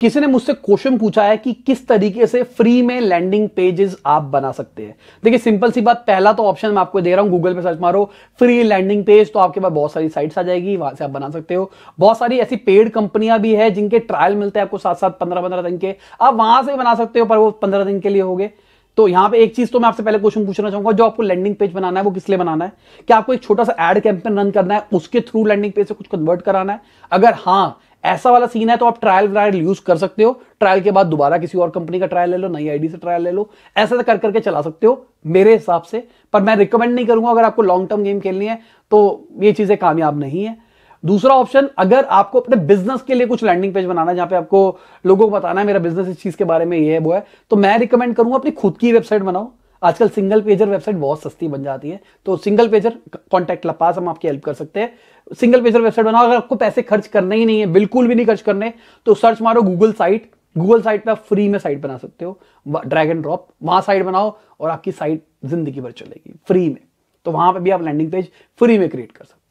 किसी ने मुझसे क्वेश्चन पूछा है कि किस तरीके से फ्री में लैंडिंग पेजेस आप बना सकते हैं देखिए सिंपल सी बात पहला तो ऑप्शन मैं आपको दे रहा हूं गूगल पे सर्च मारो फ्री लैंडिंग पेज तो आपके पास बहुत सारी साइट्स आ जाएगी वहां से आप बना सकते हो बहुत सारी ऐसी पेड कंपनियां भी है जिनके ट्रायल मिलते हैं आपको साथ साथ पंद्रह पंद्रह दिन के आप वहां से बना सकते हो पर वो पंद्रह दिन के लिए हो गए तो यहां पे एक चीज तो मैं आपसे पहले क्वेश्चन पूछना चाहूंगा जो आपको लैंडिंग पेज बनाना है वो किस लिए बनाना है क्या आपको एक छोटा सा एड कैंपेन रन करना है उसके थ्रू लैंडिंग पेज से कुछ कन्वर्ट कराना है अगर हाँ ऐसा वाला सीन है तो आप ट्रायल ट्रायल यूज कर सकते हो ट्रायल के बाद दोबारा किसी और कंपनी का ट्रायल ले लो नई आईडी से ट्रायल ले लो ऐसा कर करके चला सकते हो मेरे हिसाब से पर मैं रिकमेंड नहीं करूंगा अगर आपको लॉन्ग टर्म गेम खेलनी है तो ये चीजें कामयाब नहीं है दूसरा ऑप्शन अगर आपको अपने बिजनेस के लिए कुछ लैंडिंग पेज बनाना है जहां पे आपको लोगों को बताना है मेरा बिजनेस इस चीज के बारे में ये है वो है तो मैं रिकमेंड करूंगा अपनी खुद की वेबसाइट बनाओ आजकल सिंगल पेजर वेबसाइट बहुत सस्ती बन जाती है तो सिंगल पेजर कॉन्टैक्ट लपास हम आपकी हेल्प कर सकते हैं सिंगल पेजर वेबसाइट बनाओ अगर आपको पैसे खर्च करने ही नहीं है बिल्कुल भी नहीं खर्च करने तो सर्च मारो गूगल साइट गूगल साइट पर आप फ्री में साइट बना सकते हो ड्रैग एंड ड्रॉप वहां साइट बनाओ और आपकी साइट जिंदगी भर चलेगी फ्री में तो वहां पर भी आप लैंडिंग पेज फ्री में क्रिएट कर सकते हो